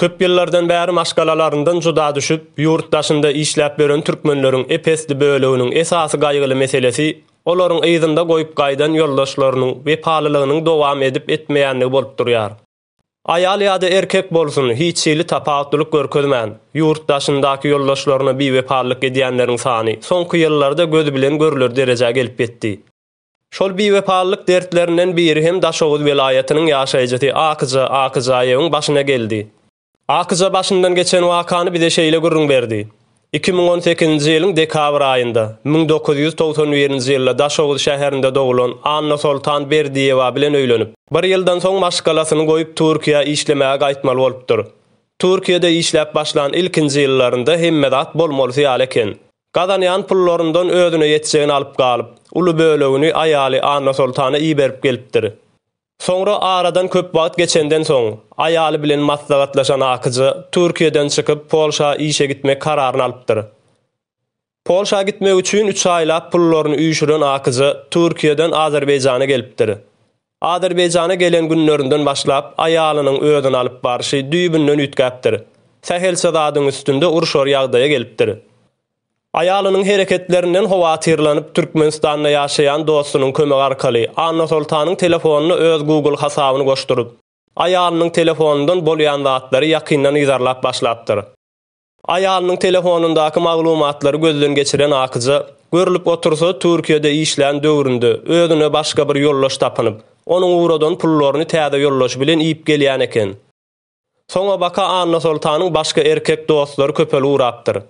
Köp yıllardan bäri maşgalalarından juda düşüp, ýurtdaşynda işlap bören türkmenleriň epesli bölüginiň esasy gaýgyly meselesi, olaryň eýdinde goýup gaýdan ýoldaşlarynyň wepalylygynyň dowam edip etmeýändigi bolup durýar. Ayal ýa da erkek bolsun, hiç şeýle tapawutlyk görkezmän. Ýurtdaşyndaky ýoldaşlaryna bir wepalylyk edýänleriň sany soňky ýyllarda gözü bilen görülür derejä gelip ýetdi. Şol bir wepalylyk dertlerinden biri hem Daşogul welaýatynyň ýaşaýjy Akyzy Akyzaýewiň başyna geldi. Akıza başından geçen vakanı bir de şeyle gurrun verdi. 2018-nji ýylyň dekabr aýynda 1991-nji ýylda Daşogul şäherinde Anna Sultan Berdiýewa bilen öýlenip, bir ýyldan soň maşgalasyny goýup Türkiýa işlemäge gaýtmaly bolupdyr. Türkiýede işläp başlan ilkinji ýyllarynda himmedat bolmaly ýaly eken. Gazanyan pullaryndan özüne ýetseni alyp galyp, uly bölegini aýaly Anna Sultana iýberip gelipdir. Sonra aradan köp vaqt geçenden son, ayalı bilen maslahatlaşan akıcı Türkiye'den çıkıp Polşa işe gitme kararını alıptır. Polşa gitme üçün 3 ayla pullorunu üyüşürün akıcı Türkiye'den Azerbaycan'a gelipdir. Azerbaycan'a gelen günlerinden başlap ayalının öden alıp barışı düğübünden ütgaptır. Sehelse dağdın üstünde urşor yağdaya geliptir. Ayalının hereketlerinden hova atırlanıb Türkmenistanına yaşayan dostunun kömek arkali, Anna Sultanın telefonunu öz Google hesabını qoşdurub. Ayalının telefonundan bol yanda atları yakından izarlap başlattır. Ayalının telefonundakı maglumatları gözlün geçiren akıcı, görülüp otursa Türkiye'de işlen dövründü, ödünü başqa bir yolloş tapınıb, onun uğradan pullorunu tədə yolloş bilin iyip geliyyən ekin. Sona baka Anna Sultanın başqa erkek dostları köpəli uğraptır.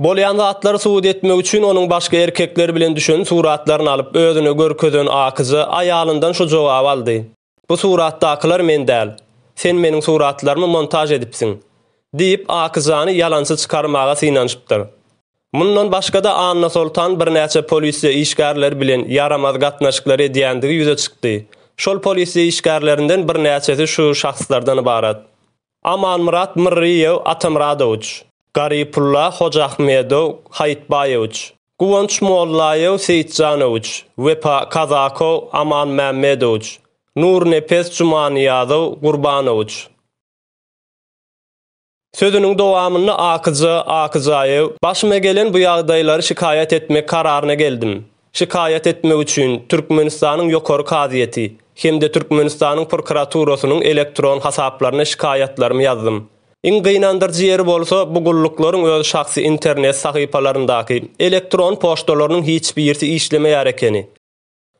Bolyan atlar suud etme üçin onuň başga erkekler bilen düşen suratlaryny alıp özüne görkezen akyzy ayağından şu jogaby avaldi. Bu suratda akylar mendel. Sen meniň suratlarymy montaj edipsin. Diýip akyzany yalansı çykarmaga synanyşypdyr. Mundan başga da Anna Sultan bir näçe polisiya işgärler bilen yaramaz gatnaşyklary diýendigi ýüze çykdy. Şol polisiya işgärlerinden bir näçesi şu şahslardan ibarat. Aman Murat Mirriýew Atamradovç. Garipulla Hocahmedo Haytbayevç, Guvanç Moğollayev Seyit Vepa Kazako Aman Mehmedovç, Nur Nepes Cumaniyadov Gurbanovç. Sözünün doğamını akıcı akıcayev, başıma gelen bu yağdayları şikayet etme kararına geldim. Şikayet etme üçün Türkmenistan'ın yokor kaziyeti, hem de Türkmenistan'ın prokuraturosunun elektron hasaplarına şikayetlarımı yazdım. İn qynandırcı ýer bolsa bu qulluqların öz şahsy internet sahifalarındaki elektron poştolarının hiç bir işleme yarekeni.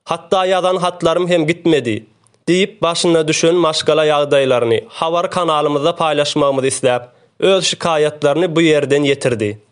Hatta yadan hatlarım hem gitmedi. Deyip başına düşün maşgala yağdaylarını, havar kanalımıza paýlaşmagymy isläp öz şikayetlerini bu yerden yetirdi.